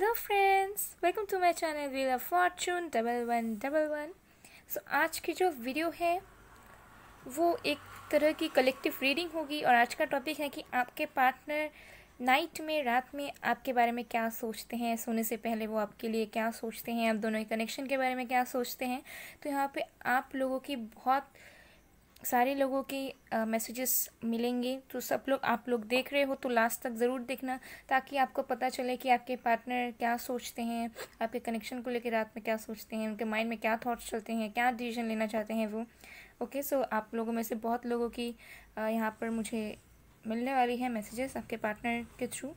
hello friends welcome to my channel wheel of fortune double one double one so आज की जो video है वो एक तरह की कलेक्टिव रीडिंग होगी और आज का टॉपिक है कि आपके पार्टनर नाइट में रात में आपके बारे में क्या सोचते हैं सोने से पहले वो आपके लिए क्या सोचते हैं आप दोनों के कनेक्शन के बारे में क्या सोचते हैं तो यहाँ पे आप लोगों की बहुत सारे लोगों के मैसेजेस मिलेंगे तो सब लोग आप लोग देख रहे हो तो लास्ट तक ज़रूर देखना ताकि आपको पता चले कि आपके पार्टनर क्या सोचते हैं आपके कनेक्शन को लेकर रात में क्या सोचते हैं उनके माइंड में क्या थॉट्स चलते हैं क्या डिसीजन लेना चाहते हैं वो ओके okay, सो so आप लोगों में से बहुत लोगों की यहाँ पर मुझे मिलने वाली है मैसेजेस आपके पार्टनर के थ्रू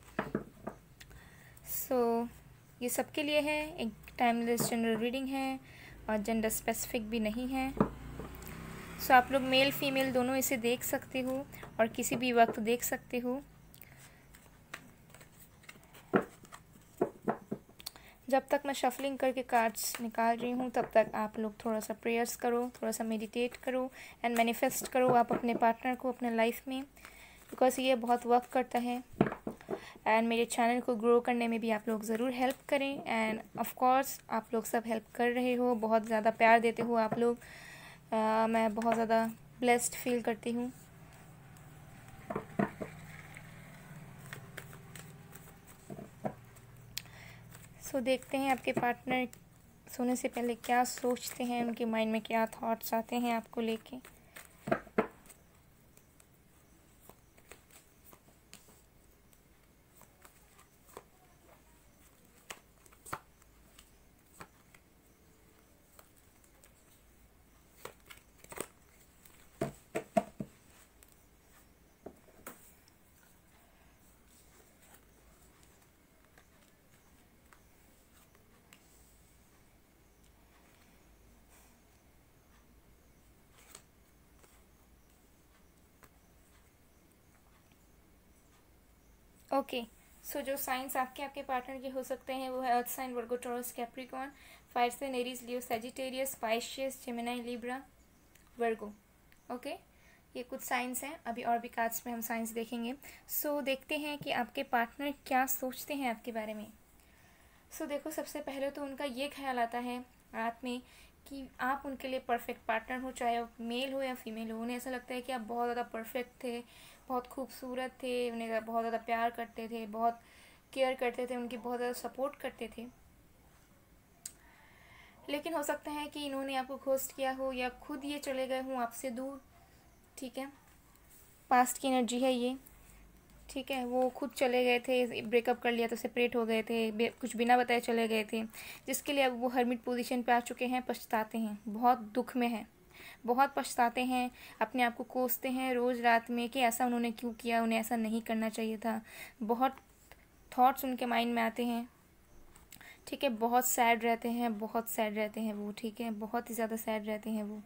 सो so, ये सबके लिए है एक टाइमलेस जनरल रीडिंग है और जेंडर स्पेसिफिक भी नहीं है सो आप लोग मेल फीमेल दोनों इसे देख सकते हो और किसी भी वक्त देख सकते हो जब तक मैं शफलिंग करके कार्ड्स निकाल रही हूँ तब तक आप लोग थोड़ा सा प्रेयर्स करो थोड़ा सा मेडिटेट करो एंड मैनिफेस्ट करो आप अपने पार्टनर को अपने लाइफ में बिकॉज ये बहुत वर्क करता है एंड मेरे चैनल को ग्रो करने में भी आप लोग ज़रूर हेल्प करें एंड ऑफ कोर्स आप लोग सब हेल्प कर रहे हो बहुत ज़्यादा प्यार देते हो आप लोग मैं बहुत ज़्यादा ब्लेस्ड फील करती हूँ सो so, देखते हैं आपके पार्टनर सोने से पहले क्या सोचते हैं उनके माइंड में क्या थॉट्स आते हैं आपको लेके ओके सो जो साइंस आपके आपके पार्टनर के हो सकते हैं वो है earth sign Virgo Taurus Capricorn fire sign Aries Leo Sagittarius spacious Gemini Libra Virgo okay ये कुछ साइंस हैं अभी और भी कार्ड्स में हम साइंस देखेंगे सो so, देखते हैं कि आपके पार्टनर क्या सोचते हैं आपके बारे में सो so, देखो सबसे पहले तो उनका ये ख्याल आता है रात में कि आप उनके लिए परफेक्ट पार्टनर हो चाहे वो मेल हो या फीमेल हो उन्हें ऐसा लगता है कि आप बहुत ज़्यादा परफेक्ट थे बहुत खूबसूरत थे उन्हें बहुत ज़्यादा प्यार करते थे बहुत केयर करते थे उनकी बहुत ज़्यादा सपोर्ट करते थे लेकिन हो सकता है कि इन्होंने आपको घोस्ट किया हो या खुद ये चले गए हों आपसे दूर ठीक है पास्ट की एनर्जी है ये ठीक है वो खुद चले गए थे ब्रेकअप कर लिया तो सेपरेट हो गए थे कुछ बिना बताए चले गए थे जिसके लिए अब वो हर्मिट पोजीशन पे आ चुके हैं पछताते हैं बहुत दुख में हैं बहुत पछताते हैं अपने आप को कोसते हैं रोज़ रात में कि ऐसा उन्होंने क्यों किया उन्हें ऐसा नहीं करना चाहिए था बहुत थाट्स उनके माइंड में आते हैं ठीक है बहुत सैड रहते हैं बहुत सैड रहते हैं वो ठीक है बहुत ही ज़्यादा सैड रहते हैं वो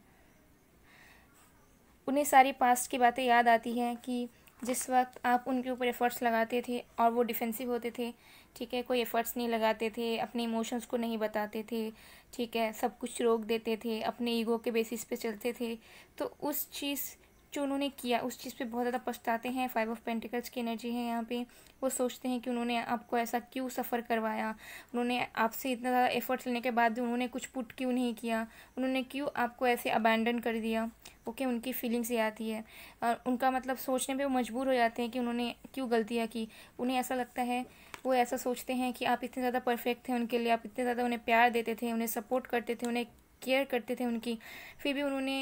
उन्हें सारी पास्ट की बातें याद आती हैं कि जिस वक्त आप उनके ऊपर एफर्ट्स लगाते थे और वो डिफेंसिव होते थे ठीक है कोई एफ़र्ट्स नहीं लगाते थे अपने इमोशंस को नहीं बताते थे ठीक है सब कुछ रोक देते थे अपने ईगो के बेसिस पे चलते थे तो उस चीज़ जो उन्होंने किया उस चीज़ पे बहुत ज़्यादा पछताते हैं फाइव ऑफ पेंटिकल्स की एनर्जी है यहाँ पे वो सोचते हैं कि उन्होंने आपको ऐसा क्यों सफ़र करवाया उन्होंने आपसे इतना ज़्यादा एफर्ट्स लेने के बाद भी उन्होंने कुछ पुट क्यों नहीं किया उन्होंने क्यों आपको ऐसे अबैंडन कर दिया ओके okay, उनकी फीलिंग्स ये आती है और उनका मतलब सोचने पे वो मजबूर हो जाते हैं कि उन्होंने क्यों गलतियाँ की उन्हें ऐसा लगता है वो ऐसा सोचते हैं कि आप इतने ज़्यादा परफेक्ट थे उनके लिए आप इतने ज़्यादा उन्हें प्यार देते थे उन्हें सपोर्ट करते थे उन्हें केयर करते थे उनकी फिर भी उन्होंने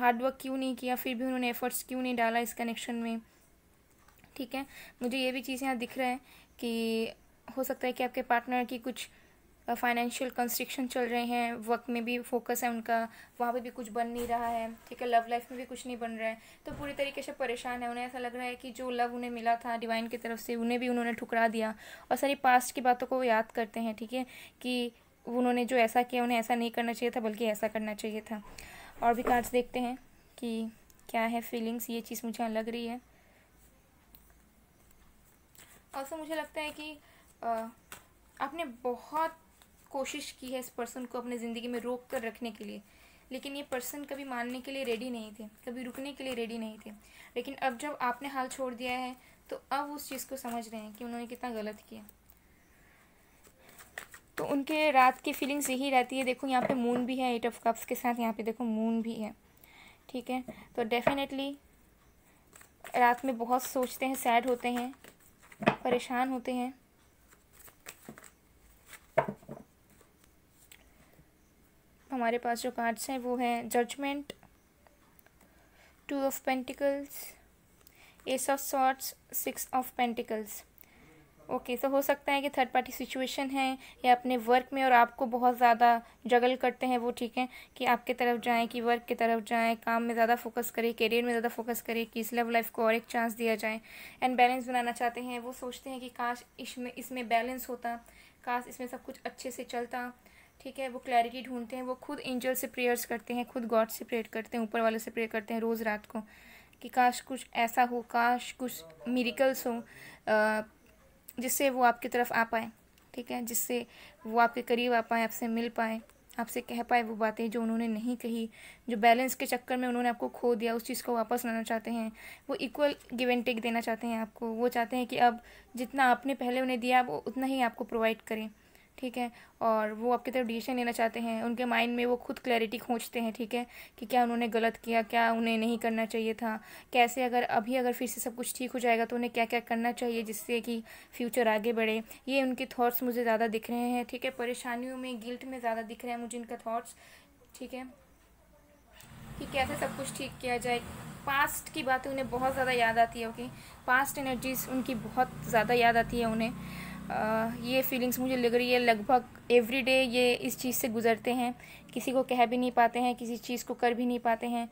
हार्डवर्क क्यों नहीं किया फिर भी उन्होंने एफ़र्ट्स क्यों नहीं डाला इस कनेक्शन में ठीक है मुझे ये भी चीज़ यहाँ दिख रहा है कि हो सकता है कि आपके पार्टनर की कुछ फाइनेंशियल कंस्ट्रिक्शन चल रहे हैं वर्क में भी फोकस है उनका वहाँ पे भी कुछ बन नहीं रहा है ठीक है लव लाइफ में भी कुछ नहीं बन रहा है तो पूरी तरीके से परेशान है उन्हें ऐसा लग रहा है कि जो लव उन्हें मिला था डिवाइन की तरफ से उन्हें भी उन्होंने ठुकरा दिया और सारी पास्ट की बातों को वो याद करते हैं ठीक है कि उन्होंने जो ऐसा किया उन्हें ऐसा नहीं करना चाहिए था बल्कि ऐसा करना चाहिए था और भी कार्ड्स देखते हैं कि क्या है फीलिंग्स ये चीज़ मुझे लग रही है और मुझे लगता है कि आ, आपने बहुत कोशिश की है इस पर्सन को अपने ज़िंदगी में रोक कर रखने के लिए लेकिन ये पर्सन कभी मानने के लिए रेडी नहीं थे कभी रुकने के लिए रेडी नहीं थे लेकिन अब जब आपने हाल छोड़ दिया है तो अब उस चीज़ को समझ रहे हैं कि उन्होंने कितना गलत किया तो उनके रात की फीलिंग्स यही रहती है देखो यहाँ पे मून भी है एट ऑफ कप्स के साथ यहाँ पे देखो मून भी है ठीक है तो डेफिनेटली रात में बहुत सोचते हैं सैड होते हैं परेशान होते हैं हमारे पास जो कार्ड्स हैं वो हैं judgement two of pentacles ace of swords six of pentacles okay so हो सकता है कि थर्ड पार्टी सिचुएशन है या अपने वर्क में और आपको बहुत ज़्यादा जगल करते हैं वो ठीक है कि आपके तरफ जाएं कि वर्क की तरफ जाएं काम में ज़्यादा फोकस करें करियर में ज़्यादा फोकस करें कि इस लव लाइफ को और एक चांस दिया जाए एंड बैलेंस बनाना चाहते हैं वो सोचते हैं कि काश इसमें इसमें बैलेंस होता काश इसमें सब कुछ अच्छे से चलता ठीक है वो क्लैरिटी ढूंढते हैं वो खुद एंजल से प्रेयर्स करते हैं खुद गॉड से प्रेयर करते हैं ऊपर वाले से प्रेयर करते हैं रोज़ रात को कि काश कुछ ऐसा हो काश कुछ मेरिकल्स हो जिससे वो आपकी तरफ आ पाए ठीक है जिससे वो आपके करीब आ पाए आपसे मिल पाए आपसे कह पाए वो बातें जो उन्होंने नहीं कही जो बैलेंस के चक्कर में उन्होंने आपको खो दिया उस चीज़ को वापस लाना चाहते हैं वो इक्वल गिव एंड टेक देना चाहते हैं आपको वो चाहते हैं कि अब जितना आपने पहले उन्हें दिया वो उतना ही आपको प्रोवाइड करें ठीक है और वो आपकी तरफ डिसीशन लेना चाहते हैं उनके माइंड में वो खुद क्लैरिटी खोजते हैं ठीक है कि क्या उन्होंने गलत किया क्या उन्हें नहीं करना चाहिए था कैसे अगर अभी अगर फिर से सब कुछ ठीक हो जाएगा तो उन्हें क्या क्या करना चाहिए जिससे कि फ्यूचर आगे बढ़े ये उनके थाट्स मुझे ज़्यादा दिख रहे हैं ठीक है परेशानियों में गिल्ट में ज़्यादा दिख रहे हैं मुझे इनका थाट्स ठीक है कि कैसे सब कुछ ठीक किया जाए पास्ट की बातें उन्हें बहुत ज़्यादा याद आती है ओके पास्ट एनर्जीज उनकी बहुत ज़्यादा याद आती है उन्हें ये फीलिंग्स मुझे लग रही है लगभग एवरी डे ये इस चीज़ से गुजरते हैं किसी को कह भी नहीं पाते हैं किसी चीज़ को कर भी नहीं पाते हैं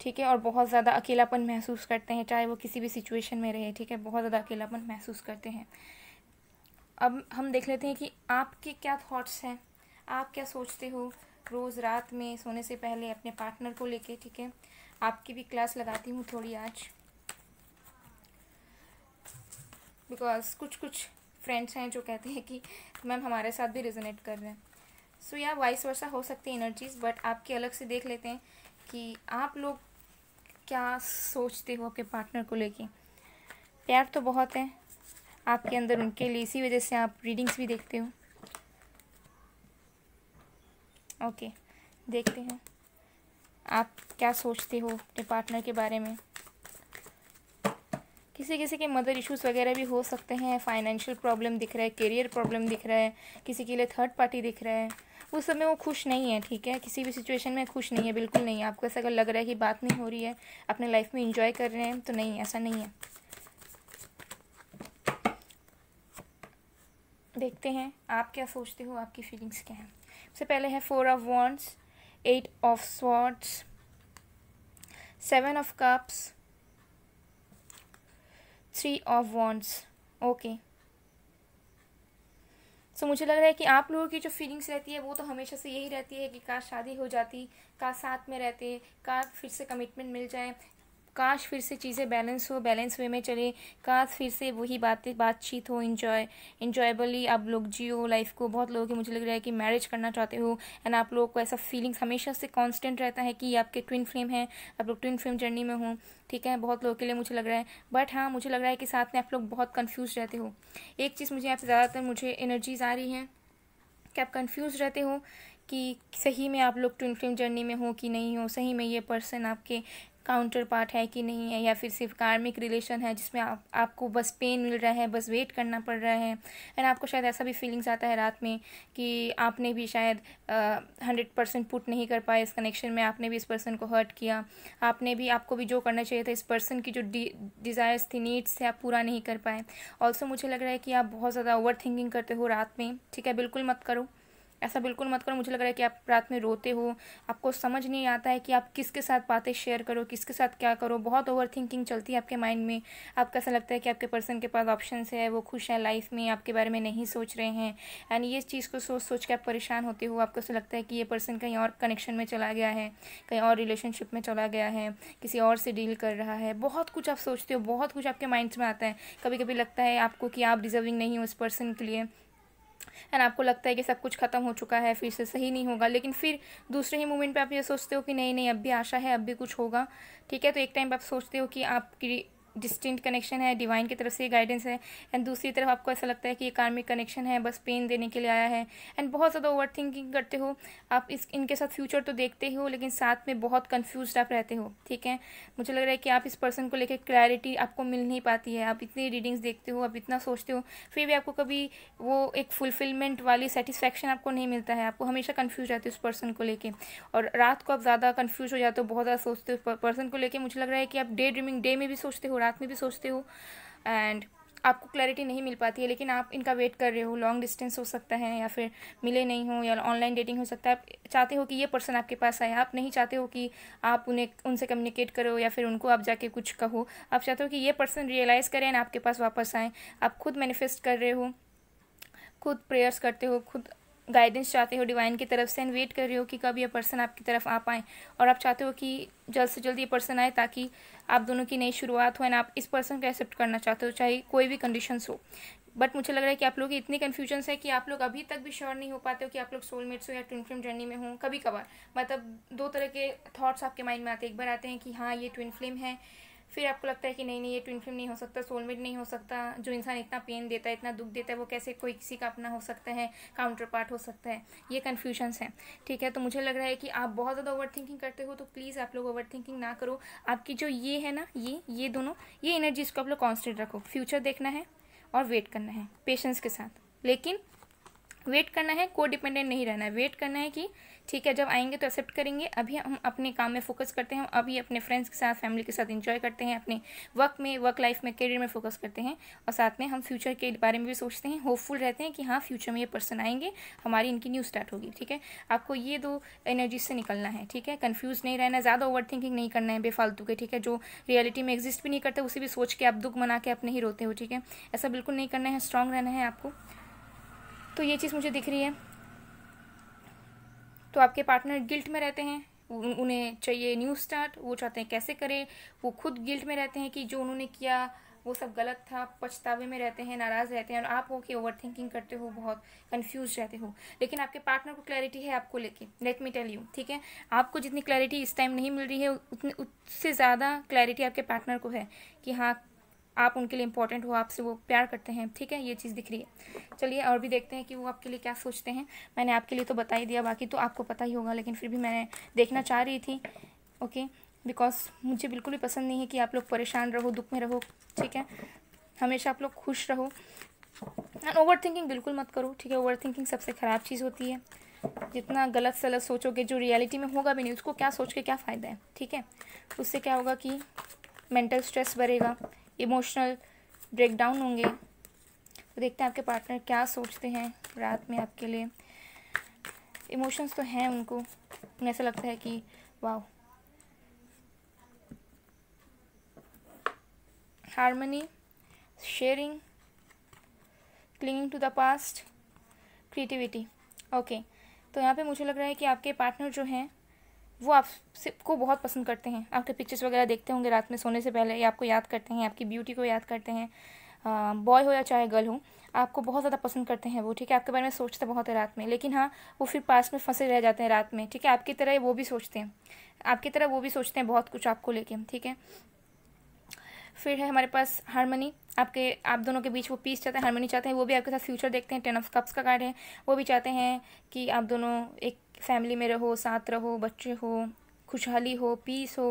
ठीक है और बहुत ज़्यादा अकेलापन महसूस करते हैं चाहे वो किसी भी सिचुएशन में रहे ठीक है बहुत ज़्यादा अकेलापन महसूस करते हैं अब हम देख लेते हैं कि आपके क्या थाट्स हैं आप क्या सोचते हो रोज़ रात में सोने से पहले अपने पार्टनर को लेके ठीक है आपकी भी क्लास लगाती हूँ थोड़ी आज बिकॉज कुछ कुछ फ्रेंड्स हैं जो कहते हैं कि मैम हमारे साथ भी रिजोनेट कर रहे हैं सो या वाइस वर्षा हो सकती है एनर्जीज़ बट आपके अलग से देख लेते हैं कि आप लोग क्या सोचते हो आपके पार्टनर को लेके प्यार तो बहुत है आपके अंदर उनके लिए इसी वजह से आप रीडिंग्स भी देखते हो ओके okay, देखते हैं आप क्या सोचते हो अपने पार्टनर के बारे में किसी किसी के मदर इश्यूज़ वगैरह भी हो सकते हैं फाइनेंशियल प्रॉब्लम दिख रहा है करियर प्रॉब्लम दिख रहा है किसी के लिए थर्ड पार्टी दिख रहा है उस समय वो खुश नहीं है ठीक है किसी भी सिचुएशन में खुश नहीं है बिल्कुल नहीं है आपको ऐसा अगर लग रहा है कि बात नहीं हो रही है अपने लाइफ में इंजॉय कर रहे हैं तो नहीं ऐसा नहीं है देखते हैं आप क्या सोचते हो आपकी फीलिंग्स क्या हैं सबसे पहले है four of wands eight of swords seven of cups three of wands okay so मुझे लग रहा है कि आप लोगों की जो फीलिंग्स रहती है वो तो हमेशा से यही रहती है कि काश शादी हो जाती काश साथ में रहते काश फिर से कमिटमेंट मिल जाए काश फिर से चीज़ें बैलेंस हो बैलेंस वे में चले काश फिर से वही बातें बातचीत हो इन्जॉय इंजॉयबली आप लोग जियो लाइफ को बहुत लोगों की मुझे लग रहा है कि मैरिज करना चाहते हो एंड आप लोगों को ऐसा फीलिंग्स हमेशा से कांस्टेंट रहता है कि आपके ट्विन फ्लेम हैं आप लोग ट्विन फ्लेम जर्नी में हो ठीक है बहुत लोगों के लिए मुझे लग रहा है बट हाँ मुझे लग रहा है कि साथ में आप लोग बहुत कन्फ्यूज रहते हो एक चीज़ मुझे यहाँ ज़्यादातर मुझे एनर्जीज आ रही हैं कि आप कन्फ्यूज़ रहते हो कि सही में आप लोग ट्विन फ्लेम जर्नी में हो कि नहीं हो सही में ये पर्सन आपके काउंटर पार्ट है कि नहीं है या फिर सिर्फ कार्मिक रिलेशन है जिसमें आप आपको बस पेन मिल रहा है बस वेट करना पड़ रहा है एंड आपको शायद ऐसा भी फीलिंग्स आता है रात में कि आपने भी शायद हंड्रेड परसेंट पुट नहीं कर पाए इस कनेक्शन में आपने भी इस पर्सन को हर्ट किया आपने भी आपको भी जो करना चाहिए था इस पर्सन की जो डिज़ायर्स थी नीड्स थे आप पूरा नहीं कर पाए ऑल्सो मुझे लग रहा है कि आप बहुत ज़्यादा ओवर थिंकिंग करते हो रात में ठीक है बिल्कुल मत करो ऐसा बिल्कुल मत करो मुझे लग रहा है कि आप रात में रोते हो आपको समझ नहीं आता है कि आप किसके साथ बातें शेयर करो किसके साथ क्या करो बहुत ओवर थिंकिंग चलती है आपके माइंड में आपको ऐसा लगता है कि आपके पर्सन के पास ऑप्शन है वो खुश हैं लाइफ में आपके बारे में नहीं सोच रहे हैं एंड ये चीज़ को सोच सोच के आप परेशान होते हो आपको ऐसा लगता है कि ये पर्सन कहीं और कनेक्शन में चला गया है कहीं और रिलेशनशिप में चला गया है किसी और से डील कर रहा है बहुत कुछ आप सोचते हो बहुत कुछ आपके माइंड में आता है कभी कभी लगता है आपको कि आप डिजर्विंग नहीं हो उस पर्सन के लिए एंड आपको लगता है कि सब कुछ ख़त्म हो चुका है फिर से सही नहीं होगा लेकिन फिर दूसरे ही मोमेंट पे आप ये सोचते हो कि नहीं नहीं अब भी आशा है अब भी कुछ होगा ठीक है तो एक टाइम पे आप सोचते हो कि आपकी डिस्टिंट कनेक्शन है डिवाइन की तरफ से गाइडेंस है एंड दूसरी तरफ आपको ऐसा लगता है कि ये कार्मिक कनेक्शन है बस पेन देने के लिए आया है एंड बहुत ज़्यादा ओवर थिंकिंग करते हो आप इस इनके साथ फ्यूचर तो देखते हो लेकिन साथ में बहुत कन्फ्यूज आप रहते हो ठीक है मुझे लग रहा है कि आप इस पर्सन को लेकर क्लैरिटी आपको मिल नहीं पाती है आप इतनी रीडिंग्स देखते हो आप इतना सोचते हो फिर भी आपको कभी वो एक फुलफिलमेंट वाली सेटिस्फैक्शन आपको नहीं मिलता है आपको हमेशा कन्फ्यूज रहते हो उस पर्सन को लेकर और रात को आप ज़्यादा कन्फ्यूज हो जाते हो बहुत ज़्यादा सोचते हो पर्सन को लेकर मुझे लग रहा है कि आप डे ड्रीमिंग डे में भी सोचते हो हो रात में भी सोचते हो एंड आपको क्लैरिटी नहीं मिल पाती है लेकिन आप इनका वेट कर रहे हो लॉन्ग डिस्टेंस हो सकता है या फिर मिले नहीं हो या ऑनलाइन डेटिंग हो सकता है आप चाहते हो कि ये पर्सन आपके पास आए आप नहीं चाहते हो कि आप उन्हें उनसे कम्युनिकेट करो या फिर उनको आप जाके कुछ कहो आप चाहते हो कि ये पर्सन रियलाइज़ करें आपके पास वापस आएँ आप खुद मैनिफेस्ट कर रहे हो खुद प्रेयर्स करते हो खुद गाइडेंस चाहते हो डिवाइन की तरफ से एंड वेट कर रहे हो कि कब ये पर्सन आपकी तरफ आ पाए और आप चाहते हो कि जल्द से जल्द ये पर्सन आए ताकि आप दोनों की नई शुरुआत हो एंड आप इस पर्सन को एक्सेप्ट करना चाहते हो चाहे कोई भी कंडीशंस हो बट मुझे लग रहा है कि आप लोग की इतनी कन्फ्यूजन है कि आप लोग अभी तक भी श्योर नहीं हो पाते हो कि आप लोग सोलमेट्स हो या ट्विन फ्लेम जर्नी में हो कभी कभार मतलब दो तरह के थॉट्स आपके माइंड में आते हैं एक बार आते हैं कि हाँ ये ट्विन फ्लेम है फिर आपको लगता है कि नहीं नहीं ये ट्विन फिल्म नहीं हो सकता सोलमेट नहीं हो सकता जो इंसान इतना पेन देता है इतना दुख देता है वो कैसे कोई किसी का अपना हो सकता है काउंटर पार्ट हो सकता है ये कन्फ्यूजन्स हैं ठीक है तो मुझे लग रहा है कि आप बहुत ज़्यादा ओवर थिंकिंग करते हो तो प्लीज़ आप लोग ओवर थिंकिंग ना करो आपकी जो ये है ना ये ये दोनों ये एनर्जीज़ को आप लोग कॉन्स्टेंट रखो फ्यूचर देखना है और वेट करना है पेशेंस के साथ लेकिन वेट करना है को डिपेंडेंट नहीं रहना है वेट करना है कि ठीक है जब आएंगे तो एक्सेप्ट करेंगे अभी हम अपने काम में फोकस करते हैं अभी अपने फ्रेंड्स के साथ फैमिली के साथ इंजॉय करते हैं अपने वर्क में वर्क लाइफ में करियर में फोकस करते हैं और साथ में हम फ्यूचर के बारे में भी सोचते हैं होपफुल रहते हैं कि हाँ फ्यूचर में ये पर्सन आएंगे हमारी इनकी न्यू स्टार्ट होगी ठीक है आपको ये दो एनर्जी से निकलना है ठीक है कन्फ्यूज नहीं रहना ज़्यादा ओवर थिंकिंग नहीं करना है बेफालतू के ठीक है जो रियलिटी में एग्जिस्ट भी नहीं करते उसे भी सोच के आप दुख मना के अपने ही रोते हो ठीक है ऐसा बिल्कुल नहीं करना है स्ट्रांग रहना है आपको तो ये चीज़ मुझे दिख रही है तो आपके पार्टनर गिल्ट में रहते हैं उन्हें चाहिए न्यू स्टार्ट वो चाहते हैं कैसे करें वो खुद गिल्ट में रहते हैं कि जो उन्होंने किया वो सब गलत था पछतावे में रहते हैं नाराज़ रहते हैं और आप हो कि ओवर थिंकिंग करते हो बहुत कंफ्यूज रहते हो लेकिन आपके पार्टनर को क्लैरिटी है आपको लेके लेट मी टेल यू ठीक है आपको जितनी क्लैरिटी इस टाइम नहीं मिल रही है उतनी उससे ज़्यादा क्लैरिटी आपके पार्टनर को है कि हाँ आप उनके लिए इंपॉर्टेंट हो आपसे वो प्यार करते हैं ठीक है ये चीज़ दिख रही है चलिए और भी देखते हैं कि वो आपके लिए क्या सोचते हैं मैंने आपके लिए तो बता ही दिया बाकी तो आपको पता ही होगा लेकिन फिर भी मैंने देखना चाह रही थी ओके बिकॉज मुझे बिल्कुल भी पसंद नहीं है कि आप लोग परेशान रहो दुख में रहो ठीक है हमेशा आप लोग खुश रहो एंड ओवर थिंकिंग बिल्कुल मत करो ठीक है ओवर थिंकिंग सबसे ख़राब चीज़ होती है जितना गलत सलत सोचोगे जो रियलिटी में होगा भी नहीं उसको क्या सोच के क्या फ़ायदा है ठीक है उससे क्या होगा कि मेंटल स्ट्रेस बढ़ेगा इमोशनल ब्रेकडाउन होंगे तो देखते हैं आपके पार्टनर क्या सोचते हैं रात में आपके लिए इमोशंस तो हैं उनको उन्हें ऐसा लगता है कि वाह harmony sharing clinging to the past creativity okay तो यहाँ पे मुझे लग रहा है कि आपके पार्टनर जो हैं वो आप सबको बहुत पसंद करते हैं आपके पिक्चर्स वगैरह देखते होंगे रात में सोने से पहले या आपको याद करते हैं आपकी ब्यूटी को याद करते हैं बॉय हो या चाहे गर्ल हो आपको बहुत ज़्यादा पसंद करते हैं वो ठीक है आपके बारे में सोचते बहुत है रात में लेकिन हाँ वो फिर पास में फंसे रह जाते हैं रात में ठीक है आपकी तरह वो भी सोचते हैं आपकी तरह वो भी सोचते हैं बहुत कुछ आपको लेके ठीक है फिर है हमारे पास हारमनी आपके आप दोनों के बीच वो पीस चाहते हैं हारमनी चाहते हैं वो भी आपके साथ फ्यूचर देखते हैं टेन ऑफ कप्स का कार्ड है वो भी चाहते हैं कि आप दोनों एक फैमिली में रहो साथ रहो बच्चे हो खुशहाली हो पीस हो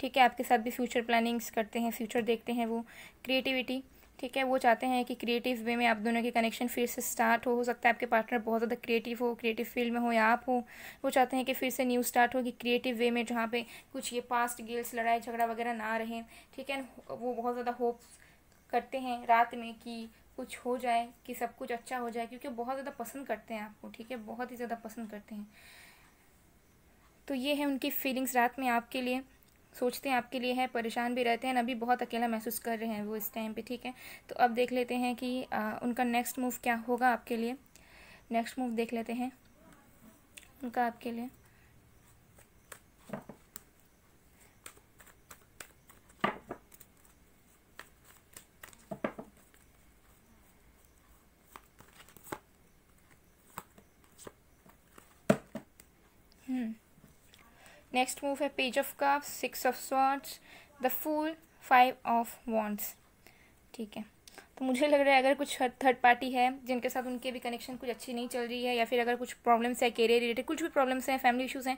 ठीक है आपके साथ भी फ्यूचर प्लानिंग्स करते हैं फ्यूचर देखते हैं वो क्रिएटिविटी ठीक है वो चाहते हैं कि क्रिएटिव वे में आप दोनों के कनेक्शन फिर से स्टार्ट हो हो सकता है आपके पार्टनर बहुत ज़्यादा क्रिएटिव हो क्रिएटिव फील्ड में हो या आप हो वो चाहते हैं कि फिर से न्यू स्टार्ट हो कि क्रिएटिव वे में जहाँ पे कुछ ये पास्ट गिल्स लड़ाई झगड़ा वगैरह ना रहे ठीक है वो बहुत ज़्यादा होप्स करते हैं रात में कि कुछ हो जाए कि सब कुछ अच्छा हो जाए क्योंकि बहुत ज़्यादा पसंद करते हैं आपको ठीक है बहुत ही ज़्यादा पसंद करते हैं तो ये है उनकी फीलिंग्स रात में आपके लिए सोचते हैं आपके लिए है परेशान भी रहते हैं अभी बहुत अकेला महसूस कर रहे हैं वो इस टाइम पे ठीक है तो अब देख लेते हैं कि आ, उनका नेक्स्ट मूव क्या होगा आपके लिए नेक्स्ट मूव देख लेते हैं उनका आपके लिए हम्म नेक्स्ट मूव है page of cup six of swords the fool five of wands ठीक है तो मुझे लग रहा है अगर कुछ थर्ड पार्टी है जिनके साथ उनके भी कनेक्शन कुछ अच्छी नहीं चल रही है या फिर अगर कुछ प्रॉब्लम्स है कैरियर रिलेटेड कुछ भी प्रॉब्लम्स हैं फैमिली इश्यूज़ हैं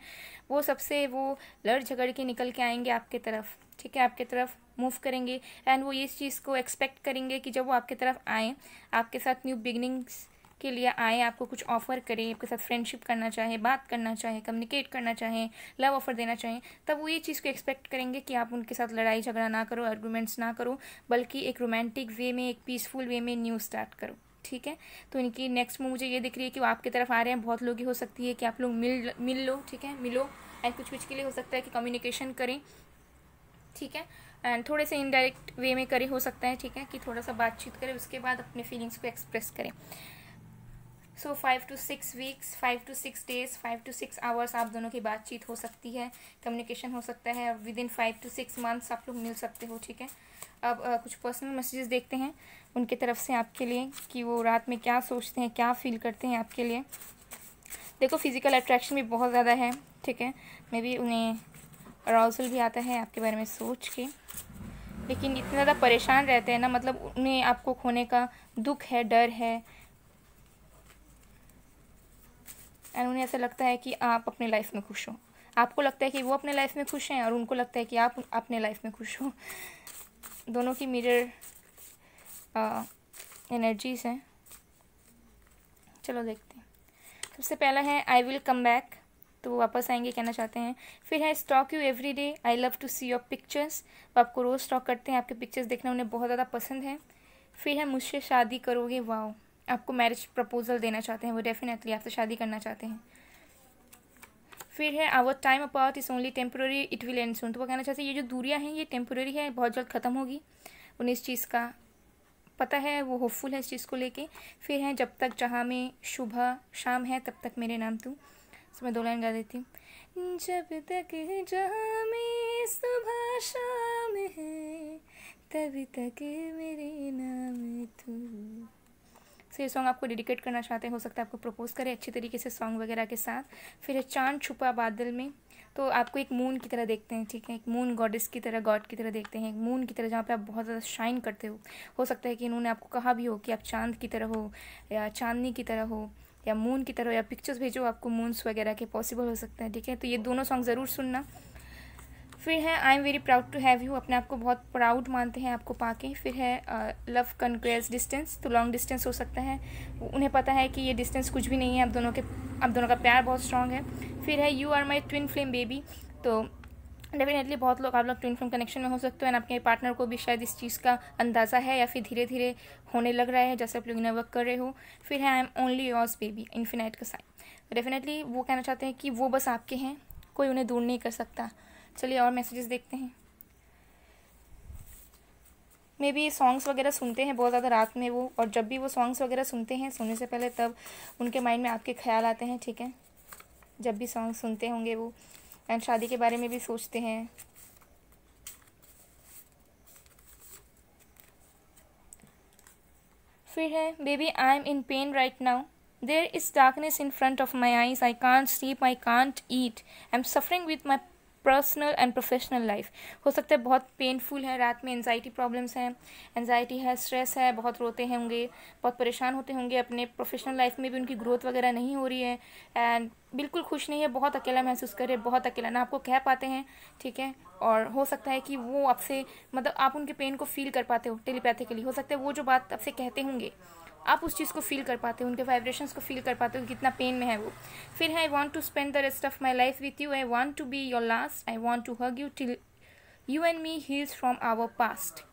वो सबसे वो लड़ झगड़ के निकल के आएंगे आपके तरफ ठीक है आपके तरफ मूव करेंगे एंड वो इस चीज़ को एक्सपेक्ट करेंगे कि जब वो आपके तरफ आएँ आपके साथ न्यू बिगनिंग्स के लिए आए आपको कुछ ऑफर करें आपके साथ फ्रेंडशिप करना चाहे बात करना चाहे कम्युनिकेट करना चाहे लव ऑफर देना चाहे तब वो ये चीज़ को एक्सपेक्ट करेंगे कि आप उनके साथ लड़ाई झगड़ा ना करो आर्गूमेंट्स ना करो बल्कि एक रोमांटिक वे में एक पीसफुल वे में न्यू स्टार्ट करो ठीक है तो इनकी नेक्स्ट मूव मुझे ये दिख रही है कि वो आपकी तरफ आ रहे हैं बहुत लोग ही हो सकती है कि आप लोग मिल मिल लो ठीक है मिलो एंड कुछ कुछ के लिए हो सकता है कि कम्युनिकेशन करें ठीक है एंड थोड़े से इनडायरेक्ट वे में करें हो सकता है ठीक है कि थोड़ा सा बातचीत करें उसके बाद अपने फीलिंग्स को एक्सप्रेस करें so five to six weeks five to six days five to six hours आप दोनों की बातचीत हो सकती है कम्युनिकेशन हो सकता है within five to six months आप लोग मिल सकते हो ठीक है अब आ, कुछ पर्सनल मैसेजेस देखते हैं उनके तरफ से आपके लिए कि वो रात में क्या सोचते हैं क्या फील करते हैं आपके लिए देखो फिज़िकल अट्रैक्शन भी बहुत ज़्यादा है ठीक है मे बी उन्हें अराउजल भी आता है आपके बारे में सोच के लेकिन इतना ज़्यादा परेशान रहते हैं ना मतलब उन्हें आपको खोने का दुख है डर है एंड उन्हें ऐसा लगता है कि आप अपने लाइफ में खुश हो आपको लगता है कि वो अपने लाइफ में खुश हैं और उनको लगता है कि आप अपने लाइफ में खुश हो दोनों की मिरर एनर्जीज हैं चलो देखते हैं सबसे पहला है आई विल कम बैक तो वो वापस आएंगे कहना चाहते हैं फिर है stalk you every day I love to see your pictures वो आपको रोज़ स्टॉक करते हैं आपके पिक्चर्स देखना उन्हें बहुत ज़्यादा पसंद है फिर है मुझसे शादी करोगे वाओ आपको मैरिज प्रपोजल देना चाहते हैं वो डेफिनेटली आपसे शादी करना चाहते हैं फिर है our time apart is only temporary it will end soon तो वो कहना चाहते हैं ये जो दूरियाँ हैं ये टेम्प्रोरी है बहुत जल्द ख़त्म होगी उन्हें इस चीज़ का पता है वो होपफुल है इस चीज़ को लेके फिर है जब तक जहाँ में सुबह शाम है तब तक मेरे नाम तू तो मैं दो लाइन गा देती हूँ जब तक जहाँ में सुबह शाम है तभी तक मेरे नाम तू से ये सॉन्ग आपको डेडिकेट करना चाहते हैं हो सकता है आपको प्रपोज़ करें अच्छी तरीके से सॉन्ग वगैरह के साथ फिर है चांद छुपा बादल में तो आपको एक मून की तरह देखते हैं ठीक है एक मून गॉडेस की तरह गॉड की तरह देखते हैं एक मून की तरह जहाँ पे आप बहुत ज़्यादा शाइन करते हो हो सकता है कि इन्होंने आपको कहा भी हो कि आप चांद की तरह हो या चांदनी की तरह हो या मून की तरह हो या पिक्चर्स भेजो आपको मून्स वगैरह के पॉसिबल हो सकते हैं ठीक है तो ये दोनों सॉन्ग ज़रूर सुनना फिर है I am very proud to have you अपने आप को बहुत प्राउड मानते हैं आपको पाके फिर है लव कनक्वेस्ट डिस्टेंस तो लॉन्ग डिस्टेंस हो सकता है उन्हें पता है कि ये डिस्टेंस कुछ भी नहीं है आप दोनों के आप दोनों का प्यार बहुत स्ट्रॉन्ग है फिर है you are my twin flame baby तो डेफिनेटली बहुत लोग आप लोग ट्विन फ्लेम कनेक्शन में हो सकते हो एंड आपके पार्टनर को भी शायद इस चीज़ का अंदाज़ा है या फिर धीरे धीरे होने लग रहा है जैसे आप लोग इन्हें वर्क कर रहे हो फिर है I am only yours baby infinite का साइन डेफिनेटली वो कहना चाहते हैं कि वो बस आपके हैं कोई उन्हें दूर नहीं कर सकता चलिए और मैसेजेस देखते हैं मे बी सॉन्ग्स वगैरह सुनते हैं बहुत ज़्यादा रात में वो और जब भी वो सॉन्ग्स वगैरह सुनते हैं सोने से पहले तब उनके माइंड में आपके ख्याल आते हैं ठीक है जब भी सॉन्ग सुनते होंगे वो एंड शादी के बारे में भी सोचते हैं फिर है baby I am in pain right now there is darkness in front of my eyes I can't sleep I can't eat I am suffering with my personal and professional life हो सकता है बहुत पेनफुल है रात में anxiety problems हैं anxiety है stress है बहुत रोते होंगे बहुत परेशान होते होंगे अपने प्रोफेशनल लाइफ में भी उनकी ग्रोथ वगैरह नहीं हो रही है एंड बिल्कुल खुश नहीं है बहुत अकेला महसूस कर रहे हैं बहुत अकेला ना आपको कह पाते हैं ठीक है और हो सकता है कि वो आपसे मतलब आप उनके पेन को फील कर पाते हो टेलीपैथिकली हो सकता है वो जो बात आपसे कहते होंगे आप उस चीज़ को फील कर पाते हो उनके वाइब्रेशंस को फील कर पाते हो कितना पेन में है वो फिर है I want to spend the rest of my life with you I want to be your last I want to hug you till you and me heals from our past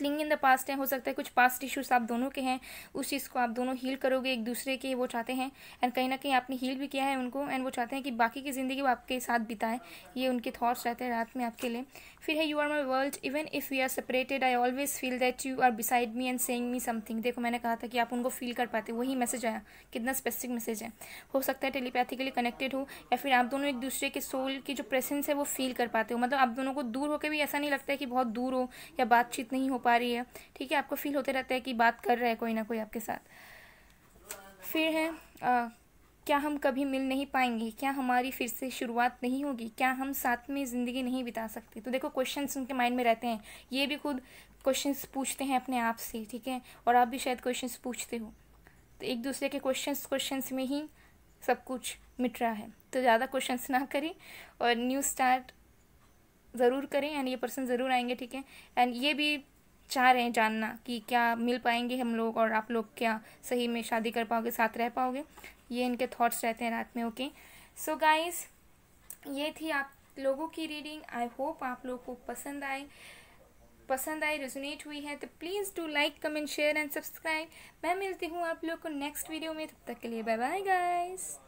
thing in the past है हो सकता है कुछ past issues आप दोनों के हैं उस चीज़ को आप दोनों हील करोगे एक दूसरे के वो चाहते हैं एंड कहीं ना कहीं आपने हील भी किया है उनको एंड वो चाहते हैं कि बाकी की ज़िंदगी वो आपके साथ बिताएं ये उनके थॉट्स रहते हैं रात में आपके लिए फिर है you are my world even if you are separated I always feel that you are beside me and sing me something देखो मैंने कहा था कि आप उनको फील कर पाते वही मैसेज आया कितना स्पेसिफिक मैसेज है हो सकता है टेलीपैथिकली कनेक्टेड हो या फिर आप दोनों एक दूसरे के सोल की जो प्रेसेंस है वो फील कर पाते हो मतलब आप दोनों को दूर होकर भी ऐसा नहीं लगता है कि बहुत दूर हो या बातचीत नहीं हो पा रही है ठीक है आपको फील होते रहता है कि बात कर रहा है कोई ना कोई आपके साथ फिर है आ, क्या हम कभी मिल नहीं पाएंगे क्या हमारी फिर से शुरुआत नहीं होगी क्या हम साथ में ज़िंदगी नहीं बिता सकते तो देखो क्वेश्चन उनके माइंड में रहते हैं ये भी खुद क्वेश्चन पूछते हैं अपने आप से ठीक है और आप भी शायद क्वेश्चन पूछते हो तो एक दूसरे के क्वेश्चन क्वेश्चन में ही सब कुछ मिट रहा है तो ज़्यादा क्वेश्चन ना करें और न्यू स्टार्ट ज़रूर करें एंड ये पर्सन ज़रूर आएंगे ठीक है एंड ये भी चाह रहे हैं जानना कि क्या मिल पाएंगे हम लोग और आप लोग क्या सही में शादी कर पाओगे साथ रह पाओगे ये इनके थॉट्स रहते हैं रात में ओके सो गाइस ये थी आप लोगों की रीडिंग आई होप आप लोग को पसंद आए पसंद आई रेजोनेट हुई है तो please do like comment share and subscribe मैं मिलती हूँ आप लोग को नेक्स्ट वीडियो में तब तक के लिए बाय बाय गाइज़